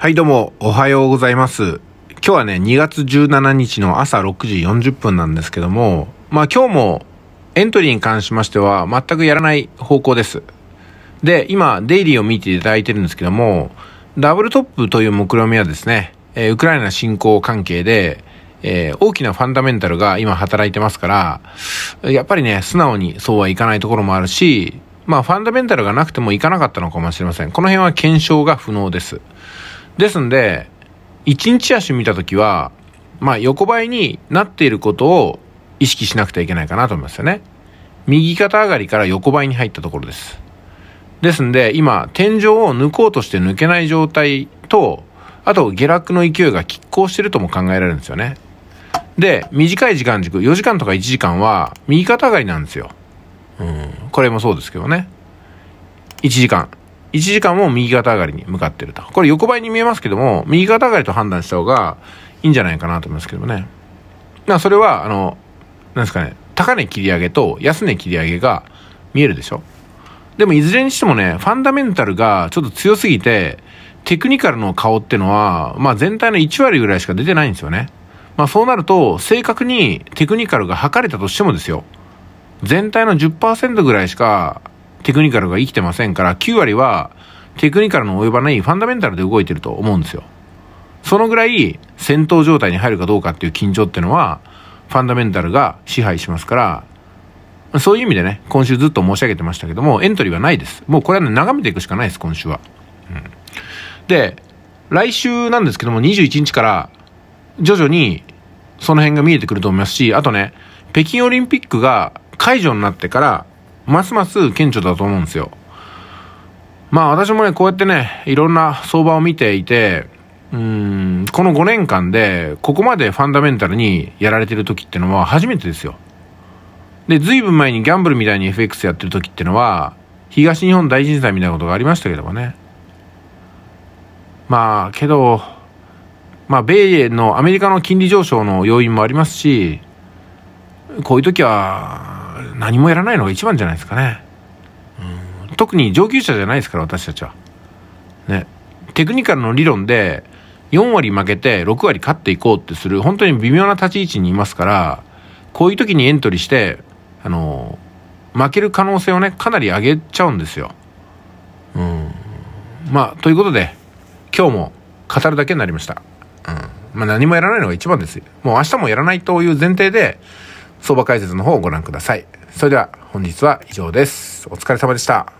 はいどうもおはようございます今日はね2月17日の朝6時40分なんですけどもまあ今日もエントリーに関しましては全くやらない方向ですで今デイリーを見ていただいてるんですけどもダブルトップという目論みはですね、えー、ウクライナ侵攻関係で、えー、大きなファンダメンタルが今働いてますからやっぱりね素直にそうはいかないところもあるしまあファンダメンタルがなくてもいかなかったのかもしれません。この辺は検証が不能です。ですんで、一日足見た時は、まあ横ばいになっていることを意識しなくてはいけないかなと思いますよね。右肩上がりから横ばいに入ったところです。ですんで、今、天井を抜こうとして抜けない状態と、あと下落の勢いが拮抗してるとも考えられるんですよね。で、短い時間軸、4時間とか1時間は右肩上がりなんですよ。うん。これもそうですけどね。1時間。1時間も右肩上がりに向かってると。これ横ばいに見えますけども、右肩上がりと判断した方がいいんじゃないかなと思いますけどもね。あ、それは、あの、なんですかね、高値切り上げと安値切り上げが見えるでしょ。でもいずれにしてもね、ファンダメンタルがちょっと強すぎて、テクニカルの顔ってのは、まあ全体の1割ぐらいしか出てないんですよね。まあそうなると、正確にテクニカルが測れたとしてもですよ、全体の10%ぐらいしかテクニカルが生きてませんから、9割はテクニカルの及ばないファンダメンタルで動いてると思うんですよ。そのぐらい戦闘状態に入るかどうかっていう緊張っていうのは、ファンダメンタルが支配しますから、そういう意味でね、今週ずっと申し上げてましたけども、エントリーはないです。もうこれはね、眺めていくしかないです、今週は。うん、で、来週なんですけども、21日から、徐々にその辺が見えてくると思いますし、あとね、北京オリンピックが解除になってから、ますます顕著だと思うんですよ。まあ私もね、こうやってね、いろんな相場を見ていて、うん、この5年間で、ここまでファンダメンタルにやられてる時ってのは初めてですよ。で、ずいぶん前にギャンブルみたいに FX やってる時ってのは、東日本大震災みたいなことがありましたけどもね。まあ、けど、まあ、米のアメリカの金利上昇の要因もありますし、こういう時は、何もやらないのが一番じゃないですかね。うん、特に上級者じゃないですから、私たちは。ね。テクニカルの理論で、4割負けて6割勝っていこうってする、本当に微妙な立ち位置にいますから、こういう時にエントリーして、あの、負ける可能性をね、かなり上げちゃうんですよ。うん。まあ、ということで、今日も語るだけになりました。うん。まあ、何もやらないのが一番ですもう明日もやらないという前提で、相場解説の方をご覧ください。それでは本日は以上です。お疲れ様でした。